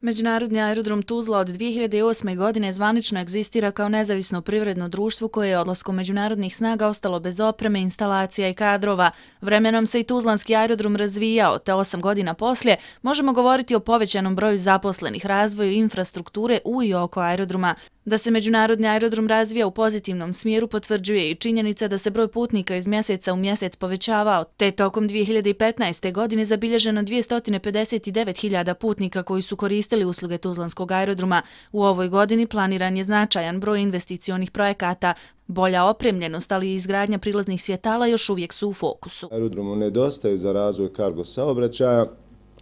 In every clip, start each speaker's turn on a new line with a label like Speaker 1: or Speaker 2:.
Speaker 1: Međunarodni aerodrom Tuzla od 2008. godine zvanično egzistira kao nezavisno privredno društvo koje je odlaskom međunarodnih snaga ostalo bez opreme, instalacija i kadrova. Vremenom se i Tuzlanski aerodrom razvijao, te osam godina poslije možemo govoriti o povećanom broju zaposlenih razvoju infrastrukture u i oko aerodroma. Da se međunarodni aerodrom razvija u pozitivnom smjeru potvrđuje i činjenica da se broj putnika iz mjeseca u mjesec povećavao, te je tokom 2015. godine zabilježeno 259.000 putnika koji su koristili usluge Tuzlanskog aerodroma. U ovoj godini planiran je značajan broj investicijonih projekata, bolja opremljenost, ali i izgradnja prilaznih svjetala još uvijek su u fokusu.
Speaker 2: Aerodromu nedostaje za razvoj kargo saobraćaja,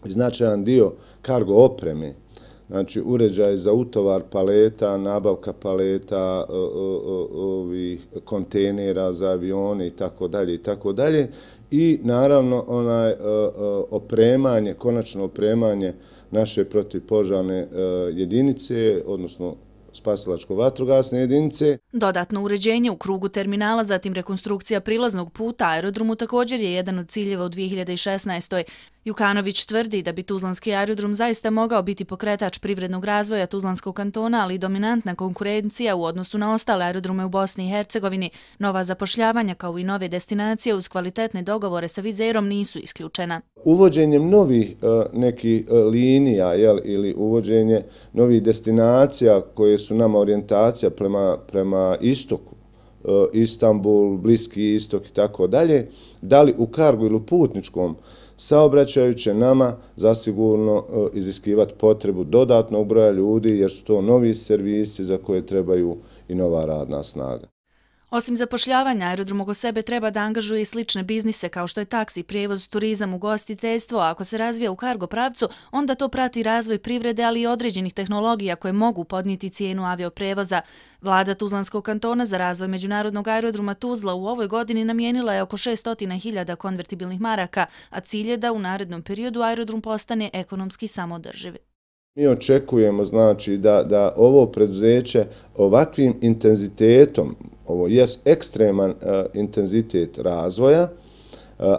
Speaker 2: značajan dio kargo opreme, znači uređaj za utovar paleta, nabavka paleta, kontenera za avione i tako dalje i tako dalje i naravno onaj opremanje, konačno opremanje naše protipožarne e, jedinice, odnosno spasilačko-vatrogasne jedinice.
Speaker 1: Dodatno uređenje u krugu terminala, zatim rekonstrukcija prilaznog puta aerodromu također je jedan od ciljeva u 2016. Jukanović tvrdi da bi Tuzlanski aerodrom zaista mogao biti pokretač privrednog razvoja Tuzlanskog kantona, ali i dominantna konkurencija u odnosu na ostale aerodrome u Bosni i Hercegovini. Nova zapošljavanja kao i nove destinacije uz kvalitetne dogovore sa vizerom nisu isključena
Speaker 2: uvođenjem novih e, nekih e, linija ili uvođenje novih destinacija koje su nama orijentacija prema istoku, e, Istanbul, Bliski istok i tako dalje, da li u kargu ili u putničkom saobraćaju će nama zasigurno iziskivati potrebu dodatnog broja ljudi jer su to novi servisi za koje trebaju i nova radna snaga.
Speaker 1: Osim zapošljavanja, aerodrom oko sebe treba da angažuje i slične biznise kao što je taksi, prijevoz, turizam, ugostiteljstvo, a ako se razvija u kargo pravcu, onda to prati razvoj privrede, ali i određenih tehnologija koje mogu podniti cijenu avioprevoza. Vlada Tuzlanskog kantona za razvoj međunarodnog aerodroma Tuzla u ovoj godini namijenila je oko 600.000 konvertibilnih maraka, a cilj je da u narednom periodu aerodrom postane ekonomski samodrživi.
Speaker 2: Mi očekujemo znači, da ovo preduzeće ovakvim intenzitetom ovo je ekstreman e, intenzitet razvoja, e,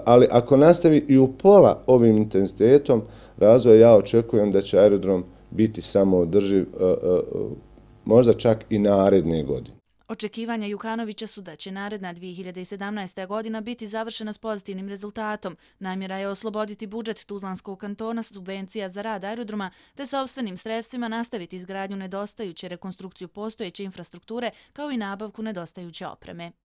Speaker 2: ali ako nastavi i u pola ovim intenzitetom razvoja, ja očekujem da će aerodrom biti samo održiv e, možda čak i naredne godine.
Speaker 1: Očekivanja Jukanovića su da će naredna 2017. godina biti završena s pozitivnim rezultatom. Namjera je osloboditi budžet Tuzlanskog kantona subvencija za rad aerodroma te sa obstvenim sredstvima nastaviti izgradnju nedostajuće rekonstrukciju postojeće infrastrukture kao i nabavku nedostajuće opreme.